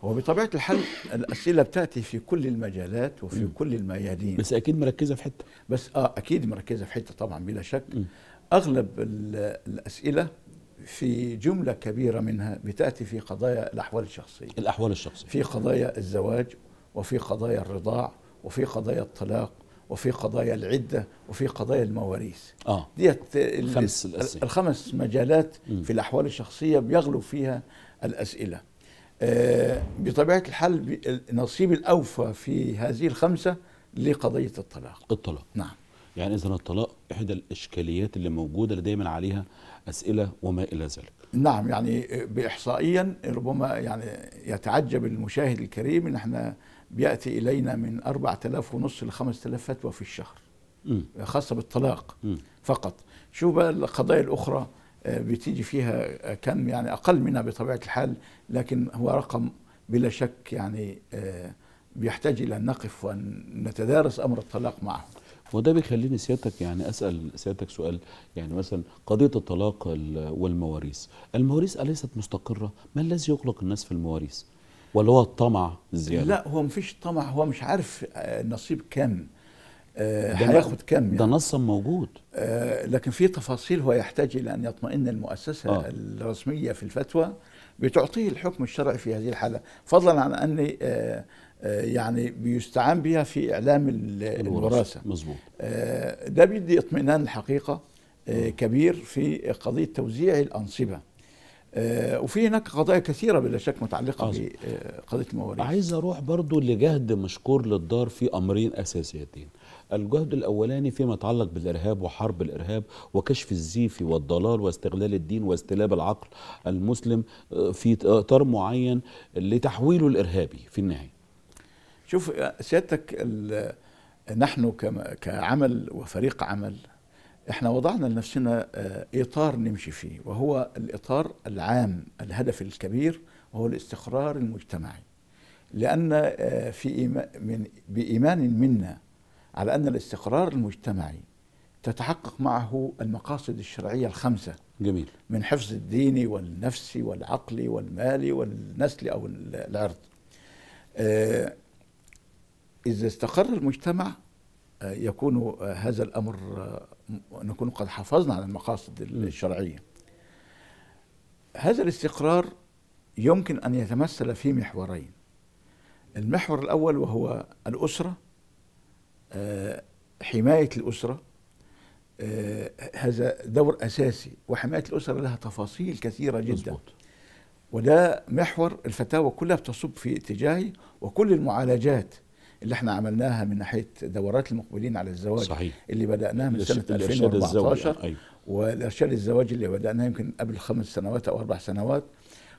هو بطبيعه الحال الاسئله بتاتي في كل المجالات وفي م. كل الميادين بس اكيد مركزه في حته بس اه اكيد مركزه في حته طبعا بلا شك م. اغلب الاسئله في جمله كبيره منها بتاتي في قضايا الاحوال الشخصيه الاحوال الشخصيه في قضايا الزواج وفي قضايا الرضاع وفي قضايا الطلاق وفي قضايا العدة وفي قضايا المواريث آه. ديت الخمس, الأسئلة. الخمس مجالات م. في الأحوال الشخصية بيغلب فيها الأسئلة آه بطبيعة الحال نصيب الأوفى في هذه الخمسة لقضية الطلاق الطلاق نعم يعني إذا الطلاق إحدى الإشكاليات اللي موجودة اللي دايما عليها أسئلة وما إلى ذلك نعم يعني بإحصائيا ربما يعني يتعجب المشاهد الكريم إن احنا بياتي الينا من 4000 ونص ل 5000 فتوى في الشهر م. خاصه بالطلاق م. فقط شو بقى القضايا الاخرى آه، بتيجي فيها آه، كم يعني اقل منها بطبيعه الحال لكن هو رقم بلا شك يعني آه، بيحتاج الى ان نقف وان نتدارس امر الطلاق معه وده بيخليني سيادتك يعني اسال سيادتك سؤال يعني مثلا قضيه الطلاق والمواريث المواريث اليست مستقره ما الذي يقلق الناس في المواريث ولا هو الطمع الزياده؟ لا هو مفيش طمع هو مش عارف النصيب آه، كم آه، هياخد يعني ده نصا موجود آه، لكن في تفاصيل هو يحتاج الى ان يطمئن المؤسسه آه. الرسميه في الفتوى بتعطيه الحكم الشرعي في هذه الحاله فضلا عن ان يعني بيستعان بها في اعلام الوراثه مظبوط ده بيدي اطمئنان الحقيقه كبير في قضيه توزيع الانصبه آه، وفي هناك قضايا كثيره بلا شك متعلقه بقضيه المواريث عايز اروح برضو لجهد مشكور للدار في امرين اساسيتين الجهد الاولاني فيما يتعلق بالارهاب وحرب الارهاب وكشف الزيف والضلال واستغلال الدين واستلاب العقل المسلم آه، في اطار آه، معين لتحويله الارهابي في النهايه شوف سيادتك نحن كعمل وفريق عمل احنا وضعنا لنفسنا آه، اطار نمشي فيه وهو الاطار العام الهدف الكبير وهو الاستقرار المجتمعي لان آه، في إيمان من بايمان منا على ان الاستقرار المجتمعي تتحقق معه المقاصد الشرعيه الخمسه جميل من حفظ الدين والنفس والعقل والمال والنسل او العرض آه، اذا استقر المجتمع يكون هذا الامر نكون قد حافظنا على المقاصد الشرعية هذا الاستقرار يمكن أن يتمثل في محورين المحور الأول وهو الأسرة آه، حماية الأسرة آه، هذا دور أساسي وحماية الأسرة لها تفاصيل كثيرة جدا وده محور الفتاوى كلها بتصب في اتجاهه وكل المعالجات اللي احنا عملناها من ناحيه دورات المقبلين على الزواج صحيح. اللي بداناها من سنه 2014 أيوة. والارشاد الزواج اللي بداناه يمكن قبل خمس سنوات او اربع سنوات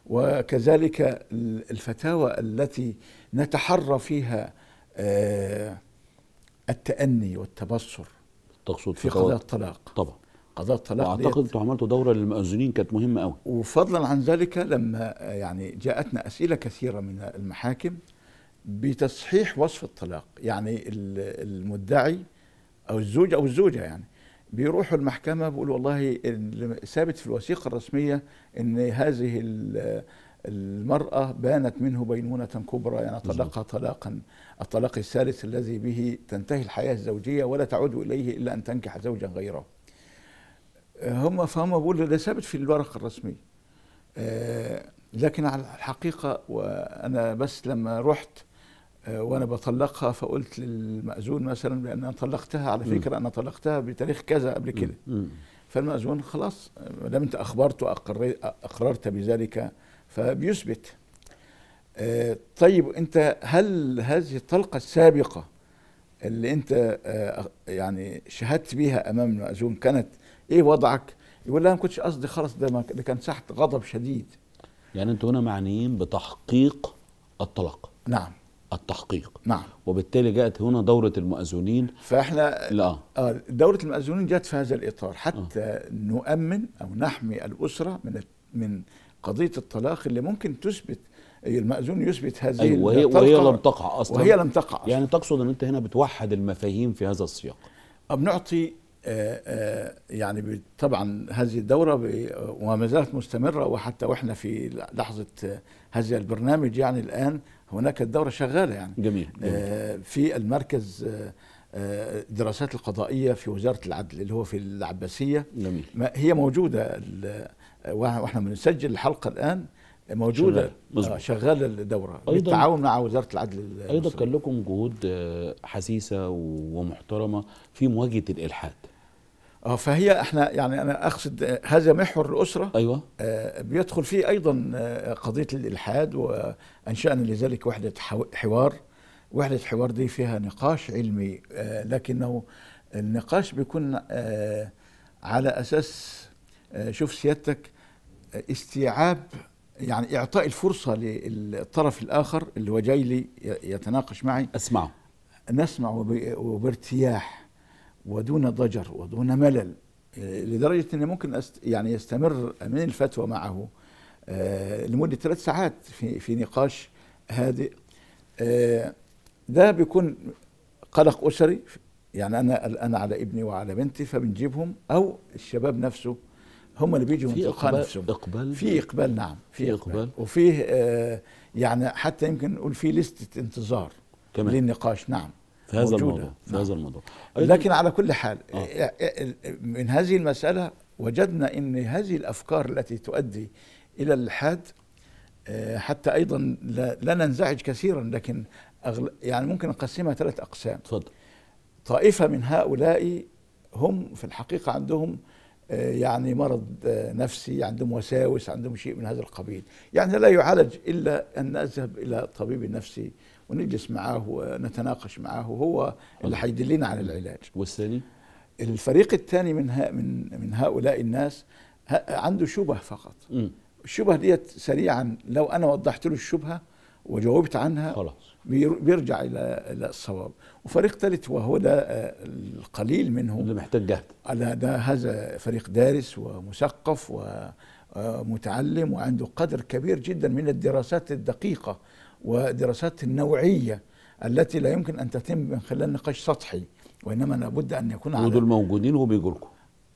وكذلك الفتاوى التي نتحرى فيها آه، التأني والتبصر تقصد في قضايا الطلاق طبعا قضايا الطلاق اعتقد انتوا عملتوا دوره للمؤذنين كانت مهمه قوي وفضلا عن ذلك لما آه، يعني جاءتنا اسئله كثيره من المحاكم بتصحيح وصف الطلاق يعني المدعي او الزوج او الزوجه يعني بيروحوا المحكمه بيقولوا والله ثابت في الوثيقه الرسميه ان هذه المراه بانت منه بينونه كبرى يعني طلقها طلاقا الطلاق الثالث الذي به تنتهي الحياه الزوجيه ولا تعود اليه الا ان تنكح زوجا غيره هم فهم بيقولوا ده ثابت في الورقه الرسميه آه، لكن على الحقيقه وانا بس لما رحت آه، وانا بطلقها فقلت للمأذون مثلا بان انا طلقتها على فكره انا طلقتها بتاريخ كذا قبل كده فالمأذون خلاص ما دام انت اخبرت اقررت بذلك فبيثبت آه، طيب انت هل هذه الطلقه السابقه اللي انت آه، يعني شهدت بيها امام المأذون كانت ايه وضعك؟ يقول لا ما كنتش قصدي خلاص ده ده كان تحت غضب شديد يعني انتوا هنا معنيين بتحقيق الطلاق نعم التحقيق نعم وبالتالي جاءت هنا دورة المؤذنين فاحنا لا آه، دورة المؤذنين جاءت في هذا الإطار حتى آه. نؤمن أو نحمي الأسرة من من قضية الطلاق اللي ممكن تثبت المأذون يثبت هذه أيوة وهي, وهي لم تقع أصلا وهي لم تقع أصلا. يعني تقصد أن أنت هنا بتوحد المفاهيم في هذا السياق بنعطي آه، آه، يعني طبعا هذه الدورة وما زالت مستمرة وحتى وإحنا في لحظة هذا البرنامج يعني الآن هناك الدوره شغاله يعني جميل, آه، جميل. في المركز الدراسات آه، آه، القضائيه في وزاره العدل اللي هو في العباسيه جميل. هي موجوده واحنا بنسجل الحلقه الان موجوده شغال. شغاله الدوره بالتعاون مع وزاره العدل ايضا كان لكم جهود حسيسه ومحترمه في مواجهه الالحاد اه فهي احنا يعني انا اقصد هذا محور الاسره ايوه آه بيدخل فيه ايضا آه، قضيه الالحاد وانشانا لذلك وحده حوار وحده حوار دي فيها نقاش علمي آه لكنه النقاش بيكون آه على اساس آه شوف سيادتك آه، استيعاب يعني اعطاء الفرصه للطرف الاخر اللي هو جاي لي يتناقش معي اسمعه نسمع وبارتياح ودون ضجر ودون ملل آه، لدرجة أنه ممكن أست يعني يستمر أمين الفتوى معه آه، لمدة ثلاث ساعات في, في نقاش هادئ آه، ده بيكون قلق أسري يعني أنا الآن على ابني وعلى بنتي فبنجيبهم أو الشباب نفسه هم اللي بيجوا في إقبال نفسهم إقبال في إقبال نعم في إقبال, إقبال وفيه يعني حتى يمكن نقول في لستة انتظار كمان للنقاش نعم في هذا الموضوع في نعم. هذا الموضوع لكن على كل حال آه. إيه، إيه، إيه، من هذه المسألة وجدنا أن هذه الأفكار التي تؤدي إلى الإلحاد آه، حتى أيضا لا, لا ننزعج كثيرا لكن أغل يعني ممكن نقسمها ثلاث أقسام تفضل طائفة من هؤلاء هم في الحقيقة عندهم آه، يعني مرض آه، نفسي عندهم وساوس عندهم شيء من هذا القبيل يعني لا يعالج إلا أن أذهب إلى طبيب نفسي ونجلس معاه ونتناقش معاه وهو اللي هيدلنا على العلاج والثاني الفريق الثاني من من من هؤلاء الناس عنده شبه فقط الشبه ديت سريعا لو انا وضحت له الشبهه وجاوبت عنها خلاص بيرجع الى الى الصواب وفريق ثالث وهو ده آه، القليل منهم اللي محتاج جهد على ده هذا فريق دارس ومثقف ومتعلم آه، وعنده قدر كبير جدا من الدراسات الدقيقه ودراسات النوعيه التي لا يمكن ان تتم من خلال نقاش سطحي وانما لابد ان يكون على ودول موجودين وبيجوا لكم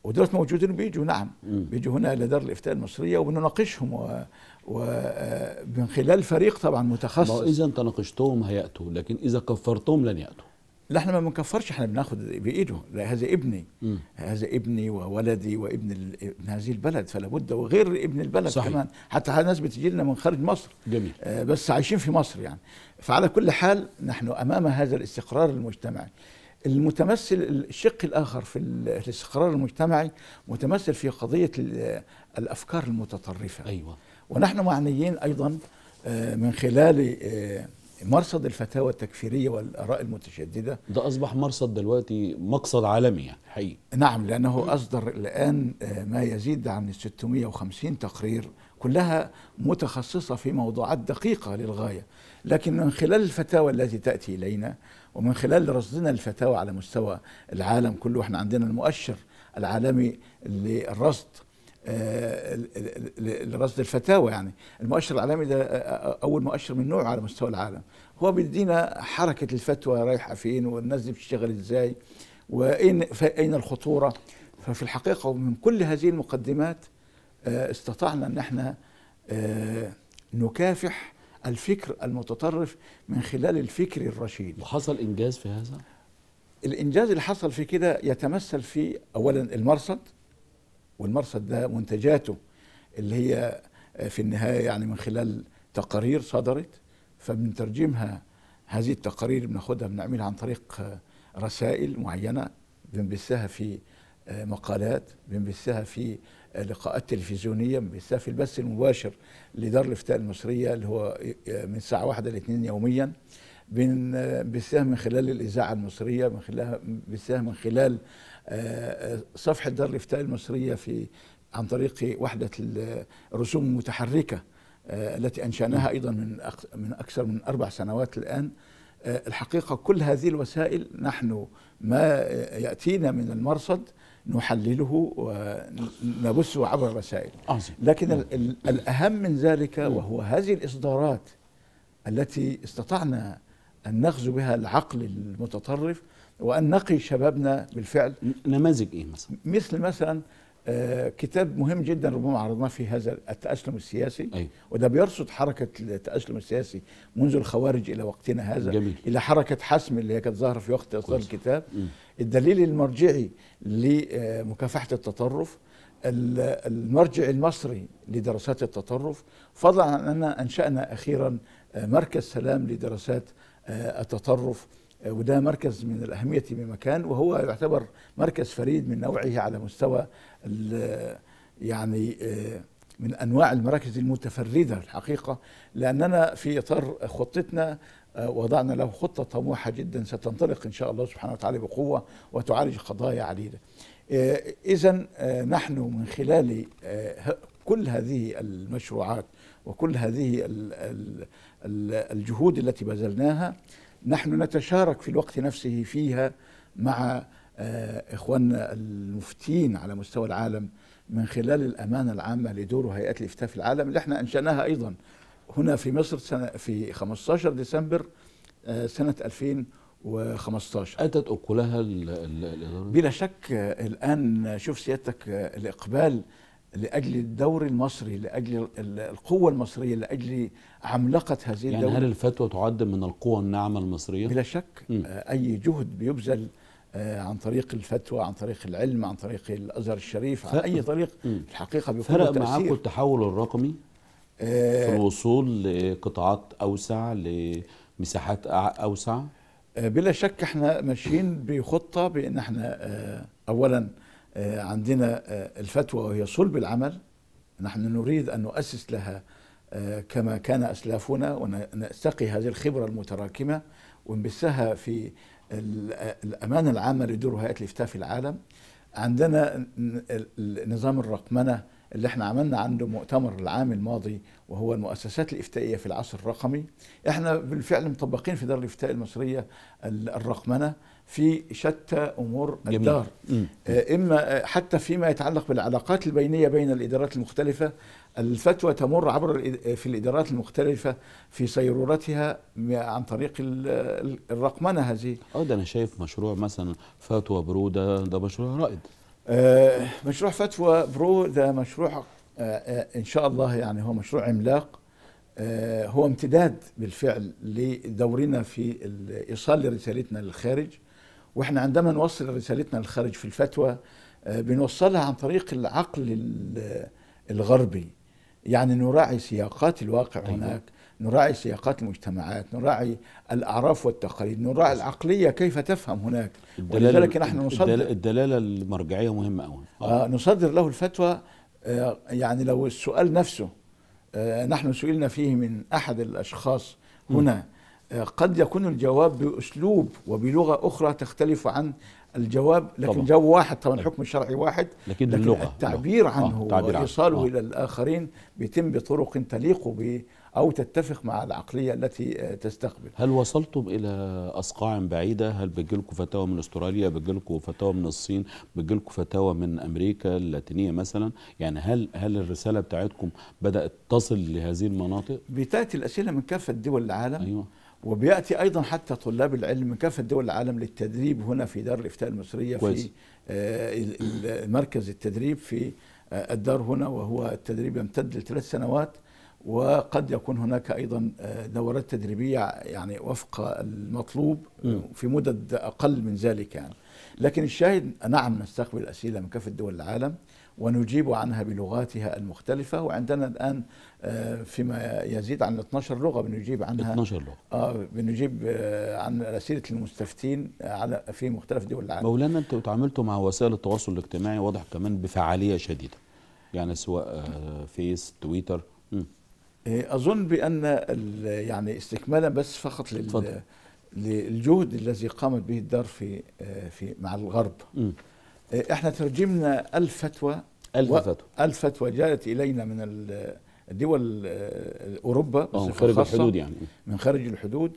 ودول موجودين بيجوا نعم بيجوا هنا الى دار الافتاء المصريه وبنناقشهم و... ومن خلال فريق طبعا متخصص اذا انت ناقشتهم هياتوا لكن اذا كفرتهم لن ياتوا لا احنا ما بنكفرش احنا بناخذ بايده لا هذا ابني م. هذا ابني وولدي وابن ابن هذه البلد فلا بد وغير ابن البلد صحيح. كمان حتى ناس بتجي لنا من خارج مصر جميل. آه بس عايشين في مصر يعني فعلى كل حال نحن امام هذا الاستقرار المجتمعي المتمثل الشق الاخر في الاستقرار المجتمعي متمثل في قضيه الافكار المتطرفه ايوه ونحن معنيين ايضا آه، من خلال آه، مرصد الفتاوى التكفيريه والاراء المتشدده ده اصبح مرصد دلوقتي مقصد عالمي يعني حقيقي نعم لانه اصدر الان آه، ما يزيد عن 650 تقرير كلها متخصصه في موضوعات دقيقه للغايه لكن من خلال الفتاوى التي تاتي الينا ومن خلال رصدنا الفتاوى على مستوى العالم كله احنا عندنا المؤشر العالمي للرصد آه، لرصد الفتاوى يعني المؤشر العالمي ده آه، آه، اول مؤشر من نوعه على مستوى العالم هو بيدينا حركه الفتوى رايحه فين والناس دي بتشتغل ازاي واين اين الخطوره ففي الحقيقه ومن كل هذه المقدمات استطعنا ان احنا نكافح الفكر المتطرف من خلال الفكر الرشيد وحصل انجاز في هذا الانجاز اللي حصل في كده يتمثل في اولا المرصد والمرصد ده منتجاته اللي هي آه، في النهايه يعني من خلال تقارير صدرت فبنترجمها هذه التقارير بناخدها بنعملها عن طريق آه، رسائل معينه بنبثها في آه، مقالات بنبثها في لقاءات تلفزيونيه بنبثها في البث المباشر لدار الافتاء المصريه اللي هو من الساعه واحدة لاثنين يوميا بنبثها من خلال الاذاعه المصريه من خلال بنبثها من خلال صفحه دار الافتاء المصريه في عن طريق وحده الرسوم المتحركه آه، التي انشاناها ايضا من من اكثر من اربع سنوات الان آه، الحقيقه كل هذه الوسائل نحن ما ياتينا من المرصد نحلله ونبثه عبر الرسائل آه، لكن الاهم من ذلك وهو هذه الاصدارات التي استطعنا ان نغزو بها العقل المتطرف وأن نقي شبابنا بالفعل نماذج إيه مثلا؟ مثل مثلا آه، كتاب مهم جدا ربما عرضناه في هذا التأسلم السياسي أي. وده بيرصد حركة التأسلم السياسي منذ الخوارج إلى وقتنا هذا جميل. إلى حركة حسم اللي هي كانت ظاهرة في وقت إصدار الكتاب م. الدليل المرجعي لمكافحة آه، التطرف المرجع المصري لدراسات التطرف فضلا عن أننا أنشأنا أخيرا آه، مركز سلام لدراسات التطرف آه، وده مركز من الأهمية بمكان وهو يعتبر مركز فريد من نوعه على مستوى يعني آه، من أنواع المراكز المتفردة الحقيقة لأننا في إطار خطتنا آه، وضعنا له خطة طموحة جدا ستنطلق إن شاء الله سبحانه وتعالى بقوة وتعالج قضايا عديدة إذا نحن من خلال كل هذه المشروعات وكل هذه الجهود التي بذلناها نحن نتشارك في الوقت نفسه فيها مع آه، إخواننا المفتين على مستوى العالم من خلال الأمانة العامة لدور هيئة الإفتاء في العالم اللي احنا أنشأناها أيضا هنا في مصر سنة في 15 ديسمبر آه، سنة 2015 ادت أكلها الإدارة؟ بلا شك آه، الآن شوف سيادتك الإقبال لاجل الدور المصري لاجل القوه المصريه لاجل عملاقه هذه يعني الدوله يعني هل الفتوى تعد من القوى الناعمه المصريه بلا شك م. آه، اي جهد بيبذل آه، عن طريق الفتوى عن طريق العلم عن طريق الازهر الشريف عن اي طريق م. الحقيقه بيكون فرق معاكم التحول الرقمي في آه، الوصول لقطاعات اوسع لمساحات اوسع بلا شك احنا ماشيين بخطه بان احنا اولا آه، عندنا آه، الفتوى وهي صلب العمل نحن نريد أن نؤسس لها آه، كما كان أسلافنا ونستقي هذه الخبرة المتراكمة ونبثها في الأمانة العامة لدور هيئة الإفتاء في العالم عندنا نظام الرقمنة اللي احنا عملنا عنده مؤتمر العام الماضي وهو المؤسسات الافتائيه في العصر الرقمي احنا بالفعل مطبقين في دار الافتاء المصريه الرقمنه في شتى امور جميل. الدار آه، اما آه، حتى فيما يتعلق بالعلاقات البينيه بين الادارات المختلفه الفتوى تمر عبر في الادارات المختلفه في صيرورتها عن طريق الرقمنه هذه اه ده انا شايف مشروع مثلا فتوى بروده ده مشروع رائد آه، مشروع فتوى برو ده مشروع آه، آه، ان شاء الله يعني هو مشروع عملاق هو امتداد بالفعل لدورنا في ايصال رسالتنا للخارج واحنا عندما نوصل رسالتنا للخارج في الفتوى بنوصلها عن طريق العقل الغربي يعني نراعي سياقات الواقع أيوة. هناك نراعي سياقات المجتمعات نراعي الأعراف والتقاليد نراعي العقلية كيف تفهم هناك ولذلك نحن نصدر الدلالة المرجعية مهمة أوي آه. آه نصدر له الفتوى آه يعني لو السؤال نفسه آه نحن سئلنا فيه من أحد الأشخاص هنا آه قد يكون الجواب بأسلوب وبلغة أخرى تختلف عن الجواب لكن طبعا. جواب واحد طبعا الحكم الشرعي واحد لكن, لكن اللغة التعبير آه، عنه آه. وإيصاله آه. إلى الآخرين بيتم بطرق تليق أو تتفق مع العقلية التي آه، تستقبل هل وصلتم إلى أصقاع بعيدة هل بتجيلكم فتاوى من أستراليا بتجيلكم فتاوى من الصين بتجيلكم فتاوى من أمريكا اللاتينية مثلا يعني هل هل الرسالة بتاعتكم بدأت تصل لهذه المناطق بتأتي الأسئلة من كافة دول العالم أيوة. وبياتي ايضا حتى طلاب العلم من كافه دول العالم للتدريب هنا في دار الافتاء المصريه كويس. في آه، مركز التدريب في آه، الدار هنا وهو التدريب يمتد لثلاث سنوات وقد يكون هناك ايضا آه، دورات تدريبيه يعني وفق المطلوب في مدد اقل من ذلك يعني لكن الشاهد نعم نستقبل اسئله من كافه دول العالم ونجيب عنها بلغاتها المختلفة وعندنا الآن آه، فيما يزيد عن 12 لغة بنجيب عنها 12 لغة آه بنجيب آه، عن أسئلة المستفتين على في مختلف دول العالم مولانا أنتوا تعاملتوا مع وسائل التواصل الاجتماعي واضح كمان بفعالية شديدة يعني سواء فيس تويتر آه، اظن بان يعني استكمالا بس فقط لل للجهد الذي قامت به الدار في آه، في مع الغرب م. آه، احنا ترجمنا ألف فتوى ألف فتوى ألف فتوى جاءت إلينا من الدول أوروبا من خارج الحدود يعني من خارج الحدود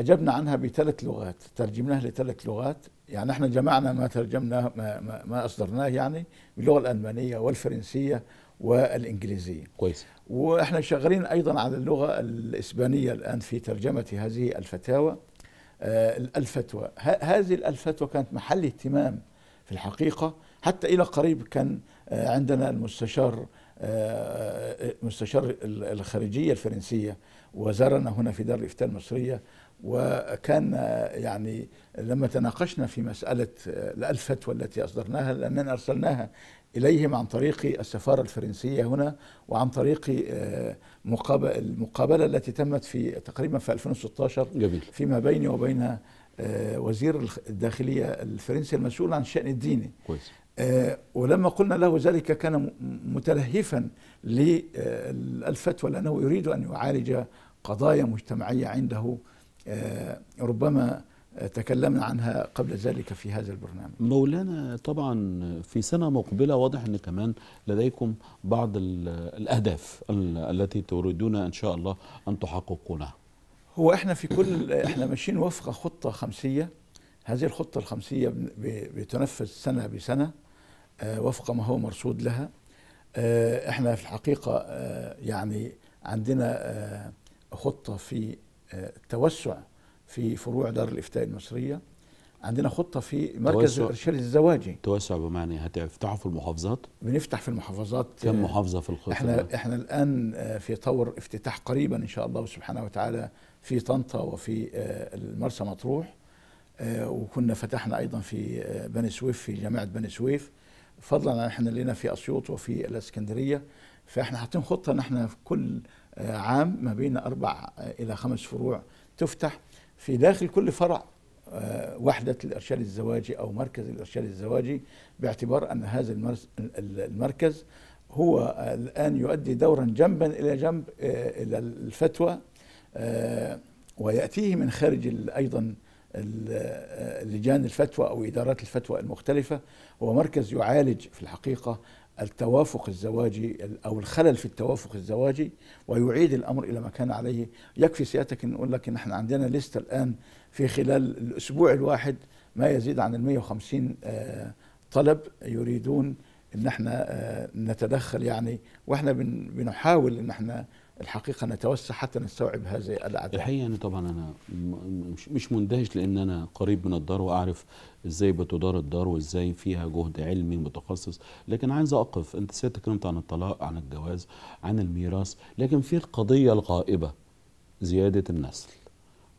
أجبنا عنها بثلاث لغات ترجمناها لثلاث لغات يعني احنا جمعنا ما ترجمناه ما, ما, ما أصدرناه يعني باللغة الألمانية والفرنسية والإنجليزية كويس واحنا شغالين ايضا على اللغه الاسبانيه الان في ترجمه هذه الفتاوى آه، الفتوى هذه الفتوى كانت محل اهتمام في الحقيقه حتى الى قريب كان آه، عندنا المستشار آه، مستشار الخارجيه الفرنسيه وزارنا هنا في دار الافتاء المصريه وكان يعني لما تناقشنا في مسألة الفتوى التي أصدرناها لأننا أرسلناها إليهم عن طريق السفارة الفرنسية هنا وعن طريق آه، المقابلة التي تمت في تقريبا في 2016 جميل. فيما بيني وبين آه، وزير الداخلية الفرنسي المسؤول عن الشأن الديني كويس. آه، ولما قلنا له ذلك كان متلهفا للفتوى لأنه يريد أن يعالج قضايا مجتمعية عنده ربما تكلمنا عنها قبل ذلك في هذا البرنامج مولانا طبعا في سنة مقبلة واضح أن كمان لديكم بعض الأهداف التي تريدون إن شاء الله أن تحققونها هو احنا في كل احنا ماشيين وفق خطة خمسية هذه الخطة الخمسية بتنفذ سنة بسنة آه، وفق ما هو مرصود لها آه، احنا في الحقيقة آه، يعني عندنا خطة في توسع في فروع دار الافتاء المصريه عندنا خطه في مركز الارشاد الزواجي توسع بمعنى هتفتحوا في المحافظات بنفتح في المحافظات كم آه، محافظه في الخطه احنا ده؟ احنا الان آه، في طور افتتاح قريبا ان شاء الله سبحانه وتعالى في طنطا وفي آه، المرسى مطروح وكنا فتحنا ايضا في بني سويف في جامعه بني سويف فضلا عن احنا لنا في اسيوط وفي الاسكندريه فاحنا حاطين خطه ان احنا في كل عام ما بين اربع الى خمس فروع تفتح في داخل كل فرع آه، وحدة الإرشاد الزواجي أو مركز الإرشاد الزواجي باعتبار أن هذا المركز هو الآن يؤدي دورا جنبا إلى جنب آه، إلى الفتوى آه، ويأتيه من خارج أيضا لجان الفتوى أو إدارات الفتوى المختلفة هو مركز يعالج في الحقيقة التوافق الزواجي او الخلل في التوافق الزواجي ويعيد الامر الى ما كان عليه يكفي سيادتك ان نقول لك ان احنا عندنا لسته الان في خلال الاسبوع الواحد ما يزيد عن ال 150 آه، طلب يريدون ان احنا آه، نتدخل يعني واحنا بنحاول ان احنا الحقيقه نتوسع حتى نستوعب هذه الاعداد الحقيقه انا طبعا انا مش مندهش لان انا قريب من الدار واعرف ازاي بتدار الدار وازاي فيها جهد علمي متخصص لكن عايز اقف انت سيادتك تكلمت عن الطلاق عن الجواز عن الميراث لكن في القضيه الغائبه زياده النسل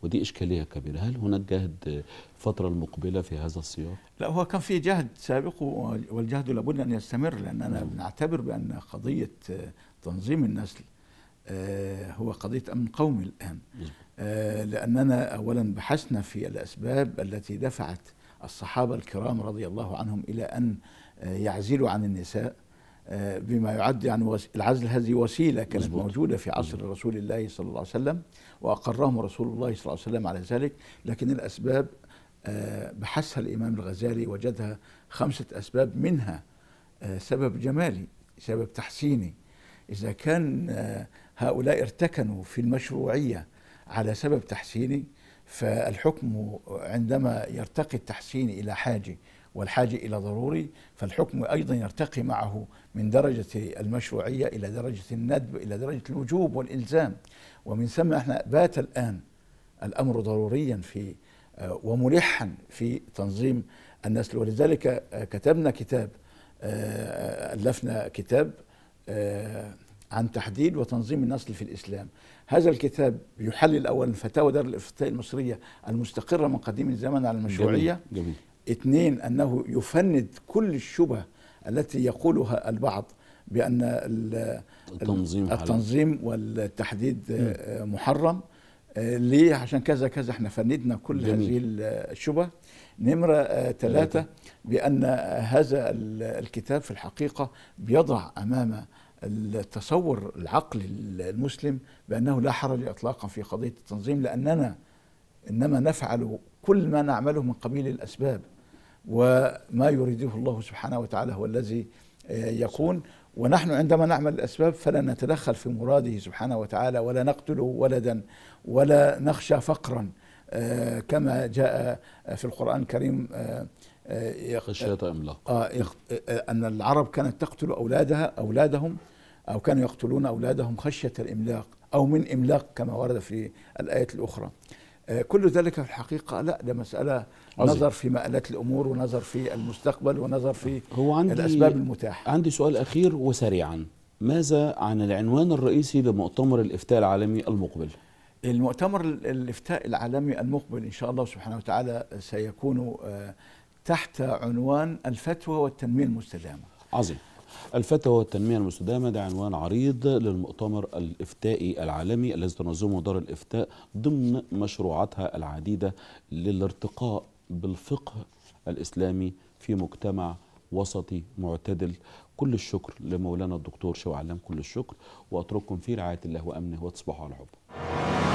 ودي اشكاليه كبيره هل هناك جهد الفتره المقبله في هذا السياق لا هو كان في جهد سابق والجهد لابد ان يستمر لاننا نعم. نعتبر بنعتبر بان قضيه تنظيم النسل آه، هو قضية أمن قومي الآن آه، لأننا أولا بحثنا في الأسباب التي دفعت الصحابة الكرام رضي الله عنهم إلى أن آه، يعزلوا عن النساء بما يعد يعني العزل هذه وسيلة كانت مزبوط. موجودة في عصر رسول الله صلى الله عليه وسلم وأقرهم رسول الله صلى الله عليه وسلم على ذلك لكن الأسباب بحثها الإمام الغزالي وجدها خمسة أسباب منها سبب جمالي سبب تحسيني إذا كان هؤلاء ارتكنوا في المشروعية على سبب تحسيني فالحكم عندما يرتقي التحسين إلى حاجة والحاجة إلى ضروري فالحكم أيضا يرتقي معه من درجة المشروعية إلى درجة الندب إلى درجة الوجوب والإلزام ومن ثم احنا بات الآن الأمر ضروريا في آه، وملحا في تنظيم النسل ولذلك آه، كتبنا كتاب آه، ألفنا كتاب عن تحديد وتنظيم النسل في الإسلام هذا الكتاب يحلل أولا فتاوى دار الإفتاء المصرية المستقرة من قديم الزمن على المشروعية جميل. جميل. اثنين أنه يفند كل الشبه التي يقولها البعض بأن التنظيم, التنظيم والتحديد محرم ليه عشان كذا كذا احنا فندنا كل جميل. هذه الشبه نمرة آه، ثلاثة بأن هذا الكتاب في الحقيقة بيضع أمام التصور العقل المسلم بأنه لا حرج إطلاقا في قضية التنظيم لأننا إنما نفعل كل ما نعمله من قبيل الأسباب وما يريده الله سبحانه وتعالى هو الذي آه، يكون ونحن عندما نعمل الأسباب فلا نتدخل في مراده سبحانه وتعالى ولا نقتل ولدا ولا نخشى فقرا آه، كما جاء في القرآن الكريم آه، آه، خشية آه، إملاق آه،, آه أن العرب كانت تقتل أولادها أولادهم أو كانوا يقتلون أولادهم خشية الإملاق أو من إملاق كما ورد في الآية الأخرى كل ذلك في الحقيقة لا ده مسألة عزيز. نظر في مآلات الأمور ونظر في المستقبل ونظر في هو عندي الأسباب المتاحة عندي سؤال أخير وسريعا ماذا عن العنوان الرئيسي لمؤتمر الإفتاء العالمي المقبل؟ المؤتمر الإفتاء العالمي المقبل إن شاء الله سبحانه وتعالى سيكون تحت عنوان الفتوى والتنمية المستدامة عظيم الفتوى والتنمية المستدامة ده عنوان عريض للمؤتمر الإفتائي العالمي الذي تنظمه دار الإفتاء ضمن مشروعاتها العديدة للارتقاء بالفقه الإسلامي في مجتمع وسطي معتدل كل الشكر لمولانا الدكتور شو علام كل الشكر وأترككم في رعاية الله وأمنه وتصبحوا على حب